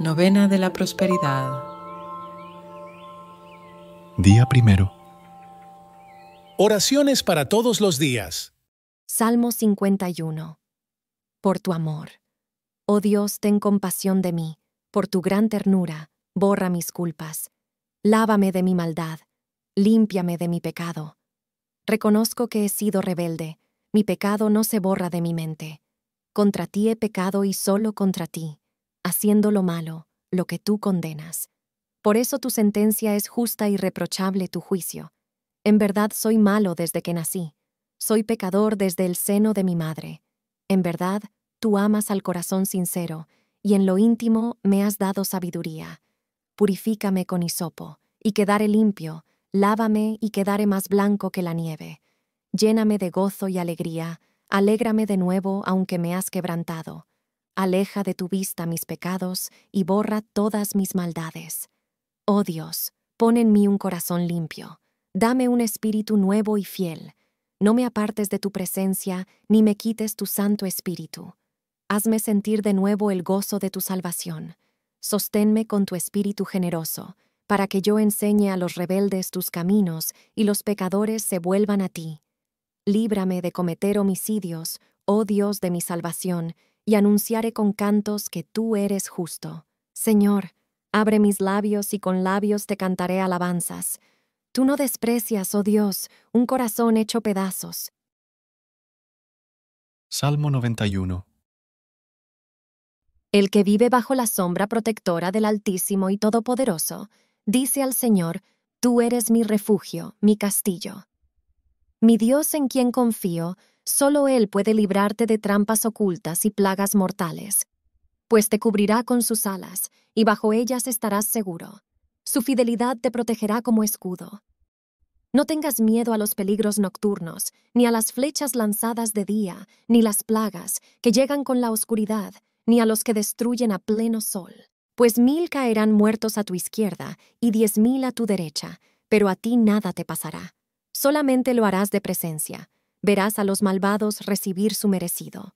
Novena de la Prosperidad. Día primero. Oraciones para todos los días. Salmo 51. Por tu amor. Oh Dios, ten compasión de mí. Por tu gran ternura, borra mis culpas. Lávame de mi maldad. Límpiame de mi pecado. Reconozco que he sido rebelde. Mi pecado no se borra de mi mente. Contra ti he pecado y solo contra ti haciendo lo malo, lo que tú condenas. Por eso tu sentencia es justa y reprochable tu juicio. En verdad soy malo desde que nací, soy pecador desde el seno de mi madre. En verdad, tú amas al corazón sincero, y en lo íntimo me has dado sabiduría. Purifícame con hisopo, y quedaré limpio, lávame y quedaré más blanco que la nieve. Lléname de gozo y alegría, alégrame de nuevo aunque me has quebrantado Aleja de tu vista mis pecados y borra todas mis maldades. Oh Dios, pon en mí un corazón limpio, dame un espíritu nuevo y fiel. No me apartes de tu presencia, ni me quites tu santo espíritu. Hazme sentir de nuevo el gozo de tu salvación. Sosténme con tu espíritu generoso, para que yo enseñe a los rebeldes tus caminos y los pecadores se vuelvan a ti. Líbrame de cometer homicidios, oh Dios de mi salvación, y anunciaré con cantos que tú eres justo. Señor, abre mis labios y con labios te cantaré alabanzas. Tú no desprecias, oh Dios, un corazón hecho pedazos. Salmo 91 El que vive bajo la sombra protectora del Altísimo y Todopoderoso, dice al Señor, Tú eres mi refugio, mi castillo. Mi Dios en quien confío, Solo Él puede librarte de trampas ocultas y plagas mortales, pues te cubrirá con sus alas, y bajo ellas estarás seguro. Su fidelidad te protegerá como escudo. No tengas miedo a los peligros nocturnos, ni a las flechas lanzadas de día, ni las plagas que llegan con la oscuridad, ni a los que destruyen a pleno sol. Pues mil caerán muertos a tu izquierda y diez mil a tu derecha, pero a ti nada te pasará. Solamente lo harás de presencia, verás a los malvados recibir su merecido.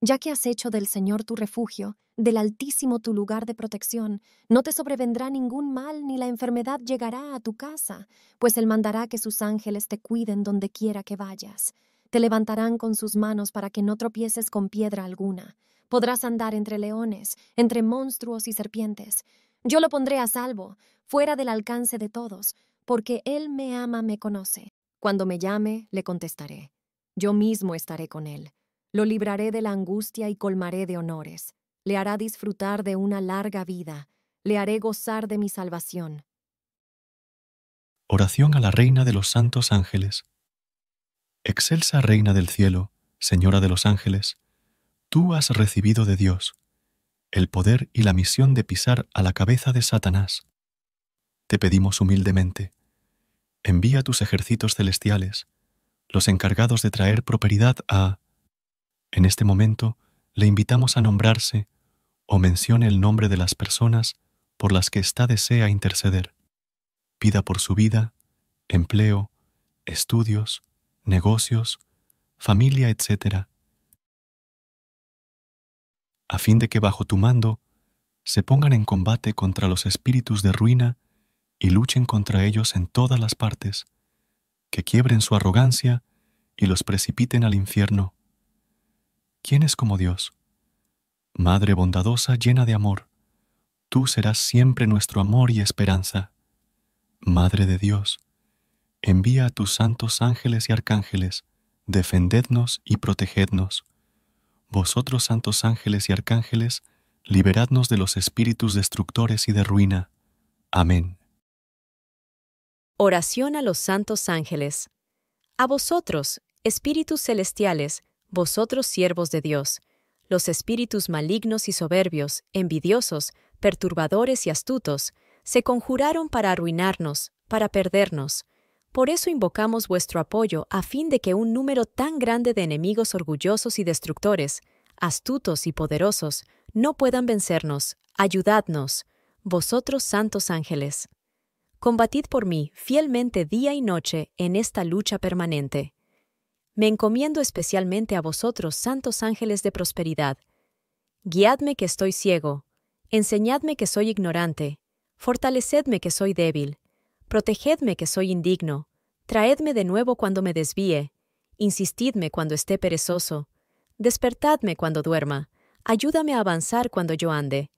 Ya que has hecho del Señor tu refugio, del Altísimo tu lugar de protección, no te sobrevendrá ningún mal ni la enfermedad llegará a tu casa, pues Él mandará que sus ángeles te cuiden donde quiera que vayas. Te levantarán con sus manos para que no tropieces con piedra alguna. Podrás andar entre leones, entre monstruos y serpientes. Yo lo pondré a salvo, fuera del alcance de todos, porque Él me ama, me conoce. Cuando me llame, le contestaré. Yo mismo estaré con él. Lo libraré de la angustia y colmaré de honores. Le hará disfrutar de una larga vida. Le haré gozar de mi salvación. Oración a la Reina de los Santos Ángeles. Excelsa Reina del Cielo, Señora de los Ángeles, tú has recibido de Dios el poder y la misión de pisar a la cabeza de Satanás. Te pedimos humildemente envía tus ejércitos celestiales, los encargados de traer properidad a... En este momento le invitamos a nombrarse o mencione el nombre de las personas por las que está desea interceder. Pida por su vida, empleo, estudios, negocios, familia, etc., a fin de que bajo tu mando se pongan en combate contra los espíritus de ruina y luchen contra ellos en todas las partes, que quiebren su arrogancia y los precipiten al infierno. ¿Quién es como Dios? Madre bondadosa llena de amor, tú serás siempre nuestro amor y esperanza. Madre de Dios, envía a tus santos ángeles y arcángeles, defendednos y protegednos. Vosotros santos ángeles y arcángeles, liberadnos de los espíritus destructores y de ruina. Amén. Oración a los santos ángeles. A vosotros, espíritus celestiales, vosotros siervos de Dios, los espíritus malignos y soberbios, envidiosos, perturbadores y astutos, se conjuraron para arruinarnos, para perdernos. Por eso invocamos vuestro apoyo a fin de que un número tan grande de enemigos orgullosos y destructores, astutos y poderosos, no puedan vencernos. Ayudadnos, vosotros santos ángeles combatid por mí fielmente día y noche en esta lucha permanente. Me encomiendo especialmente a vosotros, santos ángeles de prosperidad. Guiadme que estoy ciego, enseñadme que soy ignorante, fortalecedme que soy débil, protegedme que soy indigno, traedme de nuevo cuando me desvíe, insistidme cuando esté perezoso, despertadme cuando duerma, ayúdame a avanzar cuando yo ande,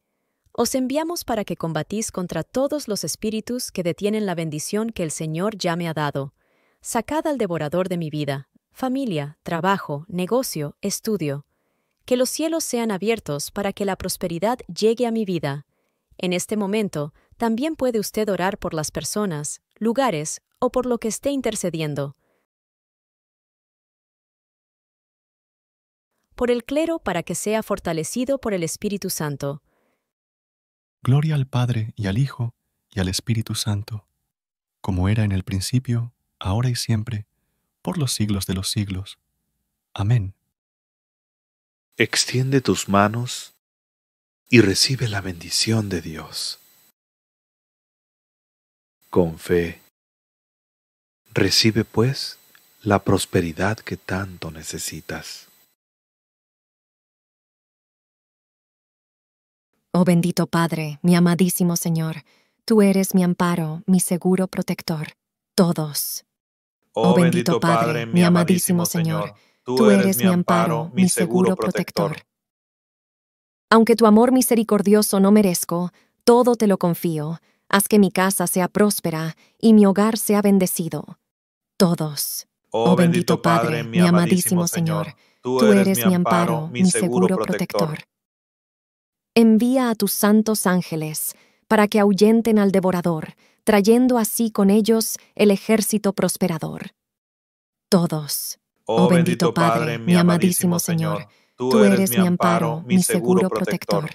os enviamos para que combatís contra todos los espíritus que detienen la bendición que el Señor ya me ha dado. Sacad al devorador de mi vida, familia, trabajo, negocio, estudio. Que los cielos sean abiertos para que la prosperidad llegue a mi vida. En este momento, también puede usted orar por las personas, lugares o por lo que esté intercediendo. Por el clero para que sea fortalecido por el Espíritu Santo. Gloria al Padre y al Hijo y al Espíritu Santo, como era en el principio, ahora y siempre, por los siglos de los siglos. Amén. Extiende tus manos y recibe la bendición de Dios. Con fe, recibe pues la prosperidad que tanto necesitas. Oh bendito Padre, mi amadísimo Señor, tú eres mi amparo, mi seguro protector. Todos. Oh, oh bendito Padre, mi amadísimo Señor, tú eres mi amparo, mi seguro protector. Aunque tu amor misericordioso no merezco, todo te lo confío. Haz que mi casa sea próspera y mi hogar sea bendecido. Todos. Oh, oh bendito Padre, mi amadísimo Señor, tú eres mi amparo, mi seguro protector. Envía a tus santos ángeles, para que ahuyenten al devorador, trayendo así con ellos el ejército prosperador. Todos. Oh, oh bendito Padre, mi amadísimo Señor, tú eres mi amparo, mi seguro protector.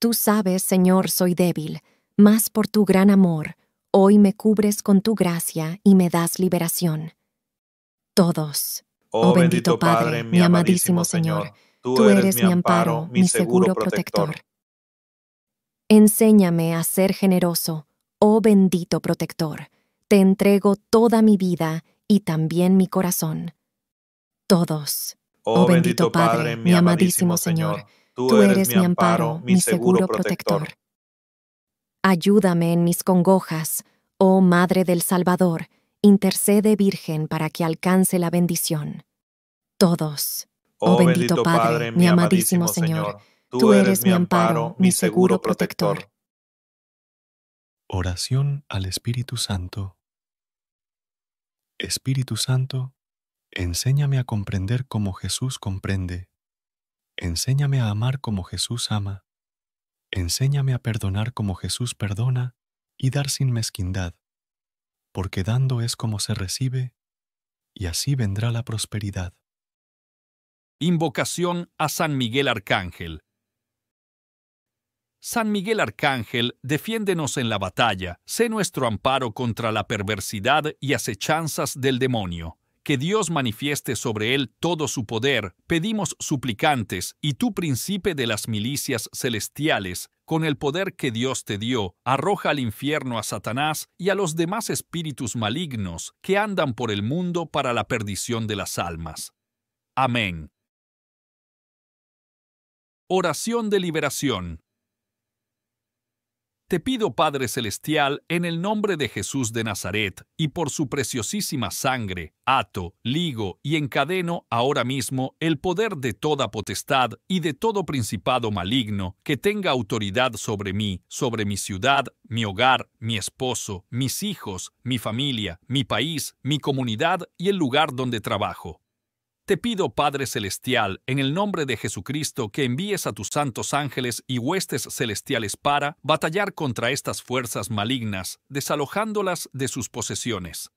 Tú sabes, Señor, soy débil, mas por tu gran amor, hoy me cubres con tu gracia y me das liberación. Todos. Oh, oh bendito Padre, mi amadísimo Señor, Tú eres mi amparo, mi seguro protector. Enséñame a ser generoso, oh bendito protector. Te entrego toda mi vida y también mi corazón. Todos. Oh, oh bendito Padre, mi amadísimo Señor, tú eres mi amparo, mi seguro protector. Ayúdame en mis congojas, oh Madre del Salvador, intercede Virgen para que alcance la bendición. Todos. Oh, oh bendito Padre, mi amadísimo Señor, tú eres mi amparo, mi seguro protector. Oración al Espíritu Santo. Espíritu Santo, enséñame a comprender como Jesús comprende. Enséñame a amar como Jesús ama. Enséñame a perdonar como Jesús perdona y dar sin mezquindad, porque dando es como se recibe, y así vendrá la prosperidad. Invocación a San Miguel Arcángel. San Miguel Arcángel, defiéndenos en la batalla, sé nuestro amparo contra la perversidad y acechanzas del demonio. Que Dios manifieste sobre él todo su poder, pedimos suplicantes, y tú, príncipe de las milicias celestiales, con el poder que Dios te dio, arroja al infierno a Satanás y a los demás espíritus malignos que andan por el mundo para la perdición de las almas. Amén. Oración de liberación. Te pido, Padre Celestial, en el nombre de Jesús de Nazaret, y por su preciosísima sangre, ato, ligo y encadeno ahora mismo el poder de toda potestad y de todo principado maligno que tenga autoridad sobre mí, sobre mi ciudad, mi hogar, mi esposo, mis hijos, mi familia, mi país, mi comunidad y el lugar donde trabajo. Te pido, Padre Celestial, en el nombre de Jesucristo, que envíes a tus santos ángeles y huestes celestiales para batallar contra estas fuerzas malignas, desalojándolas de sus posesiones.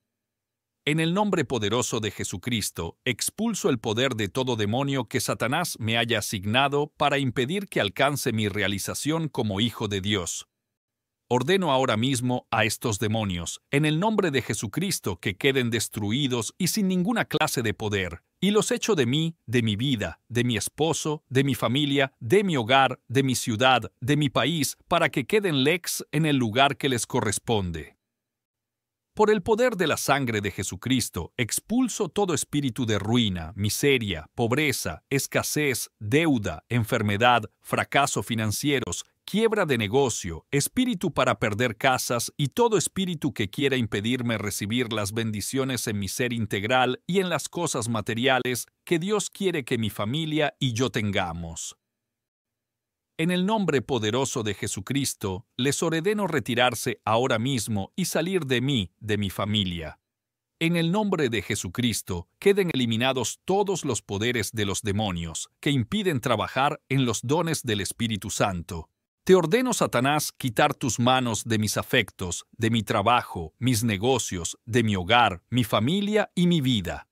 En el nombre poderoso de Jesucristo, expulso el poder de todo demonio que Satanás me haya asignado para impedir que alcance mi realización como hijo de Dios. Ordeno ahora mismo a estos demonios, en el nombre de Jesucristo, que queden destruidos y sin ninguna clase de poder, y los echo de mí, de mi vida, de mi esposo, de mi familia, de mi hogar, de mi ciudad, de mi país, para que queden lex en el lugar que les corresponde. Por el poder de la sangre de Jesucristo, expulso todo espíritu de ruina, miseria, pobreza, escasez, deuda, enfermedad, fracaso financieros, quiebra de negocio, espíritu para perder casas y todo espíritu que quiera impedirme recibir las bendiciones en mi ser integral y en las cosas materiales que Dios quiere que mi familia y yo tengamos. En el nombre poderoso de Jesucristo, les ordeno retirarse ahora mismo y salir de mí, de mi familia. En el nombre de Jesucristo, queden eliminados todos los poderes de los demonios que impiden trabajar en los dones del Espíritu Santo. Te ordeno, Satanás, quitar tus manos de mis afectos, de mi trabajo, mis negocios, de mi hogar, mi familia y mi vida.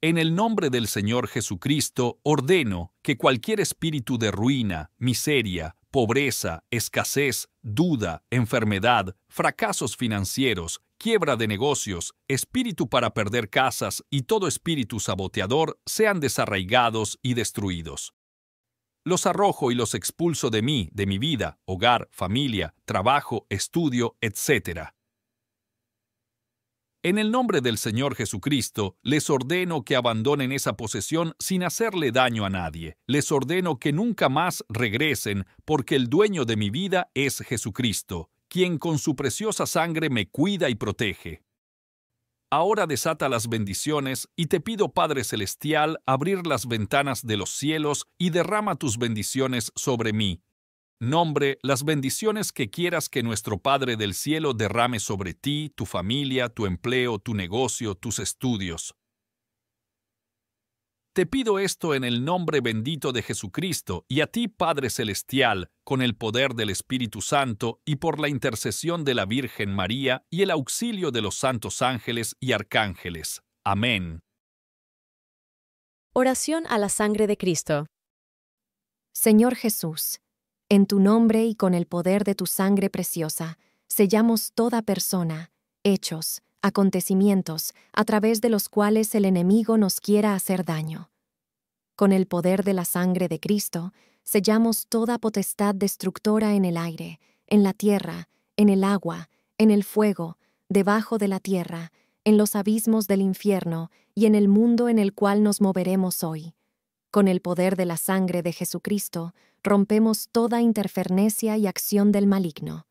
En el nombre del Señor Jesucristo ordeno que cualquier espíritu de ruina, miseria, pobreza, escasez, duda, enfermedad, fracasos financieros, quiebra de negocios, espíritu para perder casas y todo espíritu saboteador sean desarraigados y destruidos los arrojo y los expulso de mí, de mi vida, hogar, familia, trabajo, estudio, etc. En el nombre del Señor Jesucristo, les ordeno que abandonen esa posesión sin hacerle daño a nadie. Les ordeno que nunca más regresen, porque el dueño de mi vida es Jesucristo, quien con su preciosa sangre me cuida y protege. Ahora desata las bendiciones y te pido, Padre Celestial, abrir las ventanas de los cielos y derrama tus bendiciones sobre mí. Nombre las bendiciones que quieras que nuestro Padre del Cielo derrame sobre ti, tu familia, tu empleo, tu negocio, tus estudios. Te pido esto en el nombre bendito de Jesucristo y a ti, Padre Celestial, con el poder del Espíritu Santo y por la intercesión de la Virgen María y el auxilio de los santos ángeles y arcángeles. Amén. Oración a la sangre de Cristo. Señor Jesús, en tu nombre y con el poder de tu sangre preciosa, sellamos toda persona, hechos, acontecimientos a través de los cuales el enemigo nos quiera hacer daño. Con el poder de la sangre de Cristo, sellamos toda potestad destructora en el aire, en la tierra, en el agua, en el fuego, debajo de la tierra, en los abismos del infierno y en el mundo en el cual nos moveremos hoy. Con el poder de la sangre de Jesucristo, rompemos toda interferencia y acción del maligno.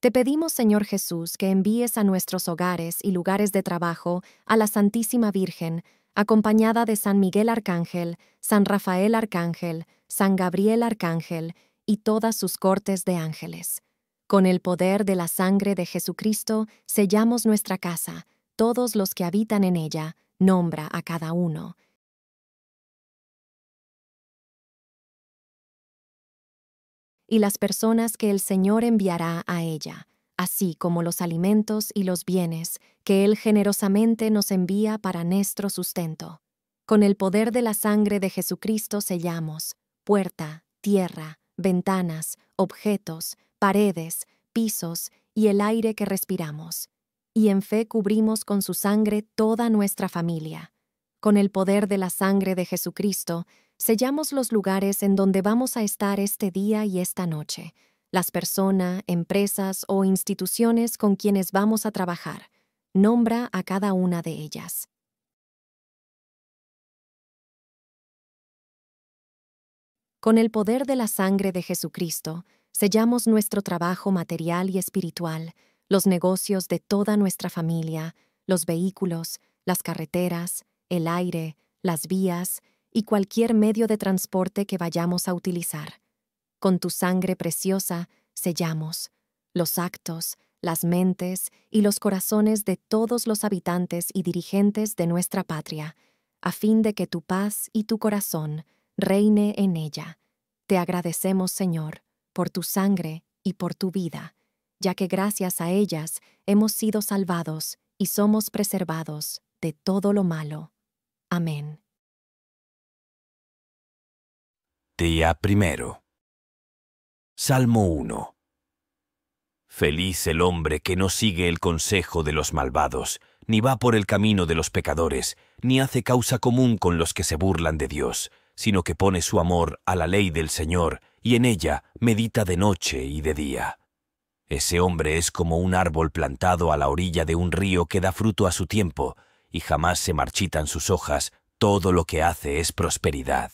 Te pedimos, Señor Jesús, que envíes a nuestros hogares y lugares de trabajo a la Santísima Virgen, acompañada de San Miguel Arcángel, San Rafael Arcángel, San Gabriel Arcángel y todas sus cortes de ángeles. Con el poder de la sangre de Jesucristo sellamos nuestra casa, todos los que habitan en ella, nombra a cada uno. y las personas que el Señor enviará a ella, así como los alimentos y los bienes que Él generosamente nos envía para nuestro sustento. Con el poder de la sangre de Jesucristo sellamos puerta, tierra, ventanas, objetos, paredes, pisos y el aire que respiramos. Y en fe cubrimos con su sangre toda nuestra familia con el poder de la sangre de Jesucristo, sellamos los lugares en donde vamos a estar este día y esta noche, las personas, empresas o instituciones con quienes vamos a trabajar. Nombra a cada una de ellas. Con el poder de la sangre de Jesucristo, sellamos nuestro trabajo material y espiritual, los negocios de toda nuestra familia, los vehículos, las carreteras, el aire, las vías y cualquier medio de transporte que vayamos a utilizar. Con tu sangre preciosa sellamos los actos, las mentes y los corazones de todos los habitantes y dirigentes de nuestra patria, a fin de que tu paz y tu corazón reine en ella. Te agradecemos, Señor, por tu sangre y por tu vida, ya que gracias a ellas hemos sido salvados y somos preservados de todo lo malo. Amén. Día primero. Salmo 1. Feliz el hombre que no sigue el consejo de los malvados, ni va por el camino de los pecadores, ni hace causa común con los que se burlan de Dios, sino que pone su amor a la ley del Señor, y en ella medita de noche y de día. Ese hombre es como un árbol plantado a la orilla de un río que da fruto a su tiempo, y jamás se marchitan sus hojas, todo lo que hace es prosperidad.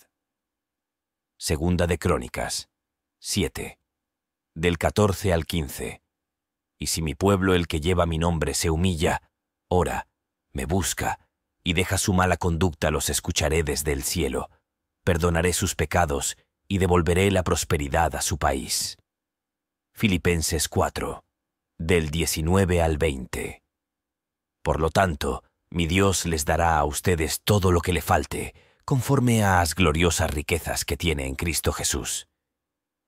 Segunda de Crónicas 7. Del 14 al 15. Y si mi pueblo, el que lleva mi nombre, se humilla, ora, me busca, y deja su mala conducta, los escucharé desde el cielo, perdonaré sus pecados, y devolveré la prosperidad a su país. Filipenses 4. Del 19 al 20. Por lo tanto, mi Dios les dará a ustedes todo lo que le falte, conforme a las gloriosas riquezas que tiene en Cristo Jesús.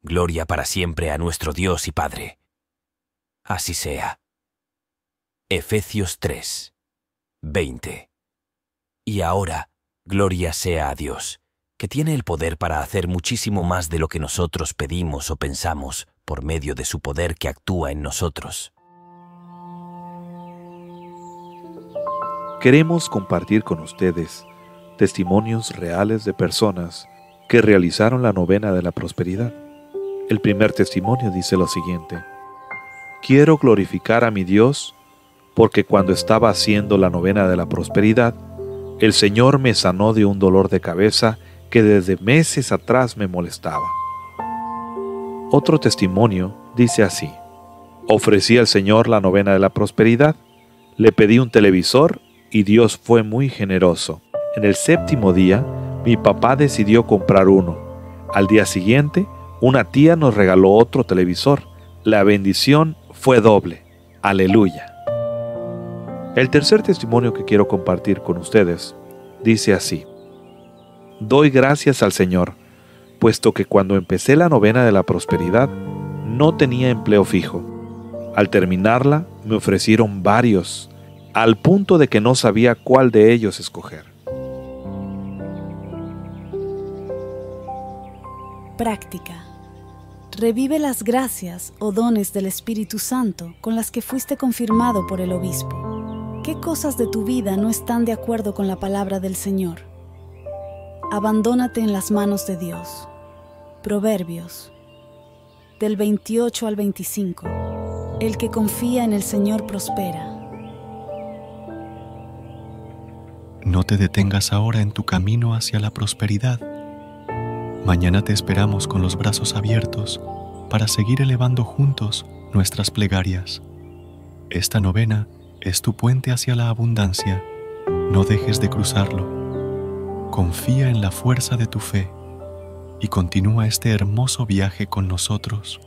Gloria para siempre a nuestro Dios y Padre. Así sea. Efesios 3, Y ahora, gloria sea a Dios, que tiene el poder para hacer muchísimo más de lo que nosotros pedimos o pensamos por medio de su poder que actúa en nosotros. queremos compartir con ustedes testimonios reales de personas que realizaron la novena de la prosperidad. El primer testimonio dice lo siguiente. Quiero glorificar a mi Dios porque cuando estaba haciendo la novena de la prosperidad, el Señor me sanó de un dolor de cabeza que desde meses atrás me molestaba. Otro testimonio dice así. Ofrecí al Señor la novena de la prosperidad, le pedí un televisor y Dios fue muy generoso. En el séptimo día, mi papá decidió comprar uno. Al día siguiente, una tía nos regaló otro televisor. La bendición fue doble. Aleluya. El tercer testimonio que quiero compartir con ustedes dice así. Doy gracias al Señor, puesto que cuando empecé la novena de la prosperidad, no tenía empleo fijo. Al terminarla, me ofrecieron varios al punto de que no sabía cuál de ellos escoger. Práctica. Revive las gracias o dones del Espíritu Santo con las que fuiste confirmado por el obispo. ¿Qué cosas de tu vida no están de acuerdo con la palabra del Señor? Abandónate en las manos de Dios. Proverbios. Del 28 al 25. El que confía en el Señor prospera No te detengas ahora en tu camino hacia la prosperidad. Mañana te esperamos con los brazos abiertos para seguir elevando juntos nuestras plegarias. Esta novena es tu puente hacia la abundancia. No dejes de cruzarlo. Confía en la fuerza de tu fe y continúa este hermoso viaje con nosotros.